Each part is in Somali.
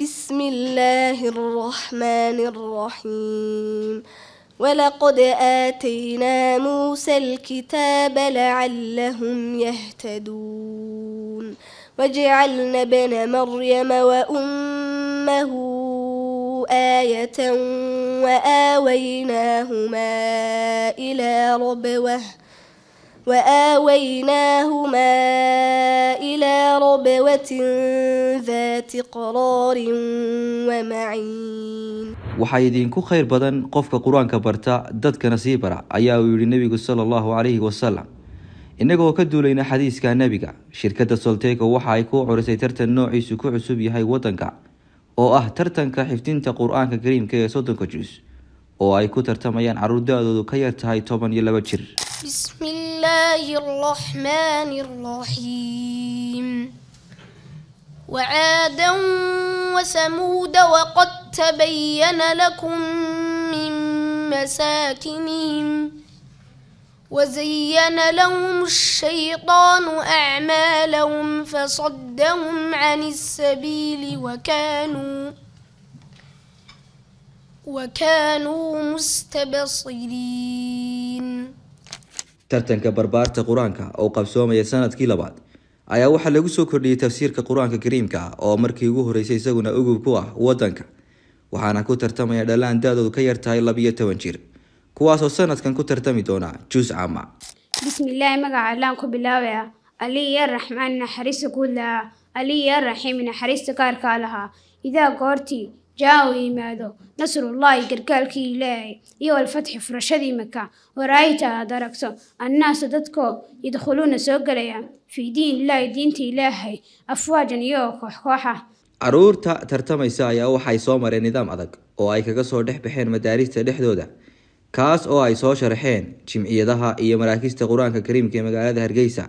بسم الله الرحمن الرحيم ولقد آتينا موسى الكتاب لعلهم يهتدون وجعلنا ابن مريم وأمه آية وآويناهما إلى ربوة وآويناهما ربوة ذات قرار ومعين waxaa idiinku khayr badan qofka qur-aanka barta dadkana sii bara ayaa uu yidhi nebigu sala allahu calayhi wasalam innagoo ka duulayna xadiiska nebiga shirkadda solteko waxa ay ku curisay tartan noociisu ku cusub yahay waddanka oo ah tartanka xifdinta qur-aanka kariimka ee soddonka jus oo ay ku tartamayaan caruur da-doodu ka yar tahay toban iyo laba jir وعادا وثمود وقد تبين لكم من مساكنهم وزين لهم الشيطان أعمالهم فصدهم عن السبيل وكانوا وكانوا مستبصرين ترتنك بربارة قرآنك أو قبسوم يسانت كي بعد ayaa waxaa lagu soo kordhiyey tafsiirka qur-aanka kariimka oo markii ugu horreysay isaguna ogow ku ah wadanka waxaana ku tartamaya dhalaan da-doodu ka yartahay labiyo toban jir kuwaasoo sanadkan ku tartami doona juus cama bismilaahi magaca allaan ku bilaabaya ali ya raxmaan naxariista guud lahaa ali ya raxiim naxariista gaarkaa lahaa idaa goortii jaa u yimaado nasrullaahi gargaalkii ilaahay iyo walfatxi furashadii maka waraayta aad aragto annaasa dadkoo yadkhuluuna soo gelaya fii diin illaahi diinta ilaahay afwaajan iyagoo kooxkooxa caruurta tartamaysa ayaa waxay soo mareen nidaam adag oo ay kaga soo dhex baxeen madaarista dhexdooda kaas oo ay soo sharaxeen jimciyadaha iyo maraakista qur-aanka kariimka ee magaalada hargeysa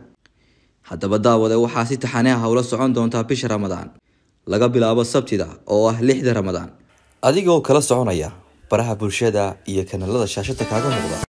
haddaba daawade waxaa si taxane ah ula socon doontaa bisha ramadaan laga bilaabo sabtida oo ah lixda ramadaan adigoo kala soconaya baraha bulshada iyo kanalada shaashada kaaga muuqda